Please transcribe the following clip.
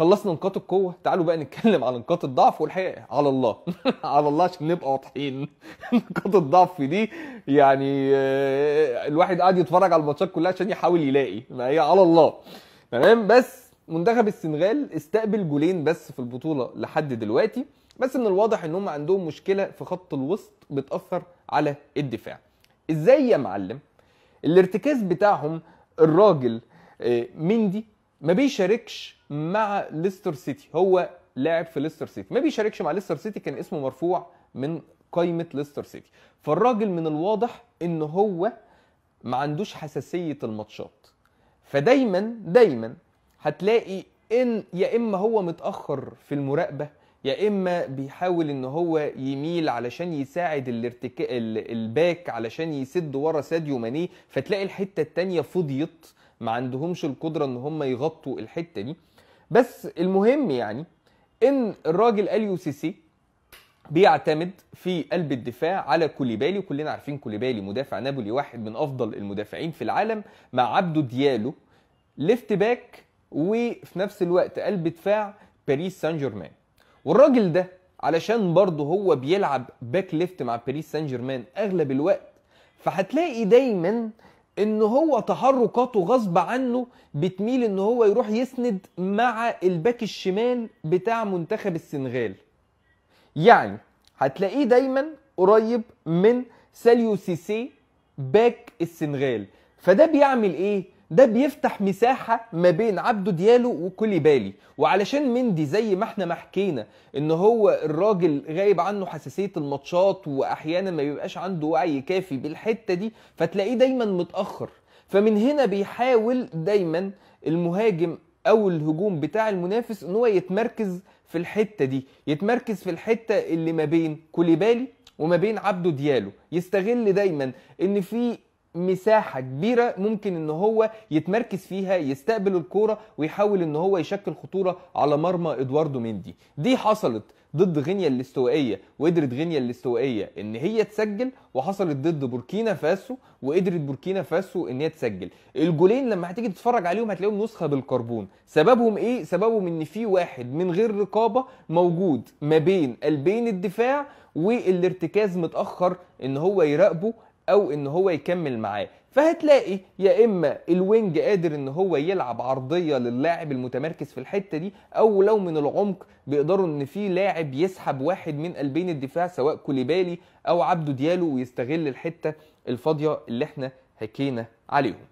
خلصنا نقاط القوه تعالوا بقى نتكلم على نقاط الضعف والحقيقه على الله على الله عشان نبقى واضحين نقاط الضعف دي يعني آه، الواحد قاعد يتفرج على الماتشات كلها عشان يحاول يلاقي ما هي على الله تمام بس منتخب السنغال استقبل جولين بس في البطوله لحد دلوقتي بس من الواضح ان هم عندهم مشكله في خط الوسط بتاثر على الدفاع ازاي يا معلم الارتكاز بتاعهم الراجل آه، مندي ما بيشاركش مع ليستر سيتي هو لاعب في ليستر سيتي ما بيشاركش مع ليستر سيتي كان اسمه مرفوع من قائمه ليستر سيتي فالراجل من الواضح ان هو ما عندوش حساسيه الماتشات فدايما دايما هتلاقي ان يا اما هو متاخر في المراقبه يا اما بيحاول ان هو يميل علشان يساعد الارتكا... الباك علشان يسد ورا ساديو ماني فتلاقي الحته التانية فضيت ما عندهمش القدره ان هم يغطوا الحته دي بس المهم يعني ان الراجل اليو سيسي بيعتمد في قلب الدفاع على كوليبالي وكلنا عارفين كوليبالي مدافع نابولي واحد من افضل المدافعين في العالم مع عبده ديالو ليفت باك وفي نفس الوقت قلب دفاع باريس سان جيرمان والراجل ده علشان برضه هو بيلعب باك ليفت مع باريس سان جيرمان اغلب الوقت فهتلاقي دايما ان هو تحركاته غصب عنه بتميل ان هو يروح يسند مع الباك الشمال بتاع منتخب السنغال يعني هتلاقيه دايما قريب من ساليو سيسي باك السنغال فده بيعمل ايه ده بيفتح مساحة ما بين عبده ديالو وكوليبالي وعلشان مندي زي ما احنا ما حكينا ان هو الراجل غايب عنه حساسية الماتشات واحيانا ما بيبقاش عنده وعي كافي بالحتة دي فتلاقيه دايما متأخر فمن هنا بيحاول دايما المهاجم او الهجوم بتاع المنافس ان هو يتمركز في الحته دي يتمركز في الحته اللي ما بين كوليبالي وما بين عبده ديالو يستغل دايما ان في مساحه كبيره ممكن ان هو يتمركز فيها يستقبل الكوره ويحاول ان هو يشكل خطوره على مرمى ادواردو مندي دي حصلت ضد غينيا الاستوائيه وقدرت غينيا الاستوائيه ان هي تسجل وحصلت ضد بوركينا فاسو وقدرت بوركينا فاسو ان هي تسجل الجولين لما هتيجي تتفرج عليهم هتلاقيهم نسخه بالكربون سببهم ايه سببهم ان في واحد من غير رقابه موجود ما بين قلبين الدفاع والارتكاز متاخر ان هو يراقبه او ان هو يكمل معاه فهتلاقي يا اما الوينج قادر ان هو يلعب عرضيه للاعب المتمركز في الحته دي او لو من العمق بيقدروا ان في لاعب يسحب واحد من قلبين الدفاع سواء كوليبالي او عبدو ديالو ويستغل الحته الفاضيه اللي احنا حكينا عليهم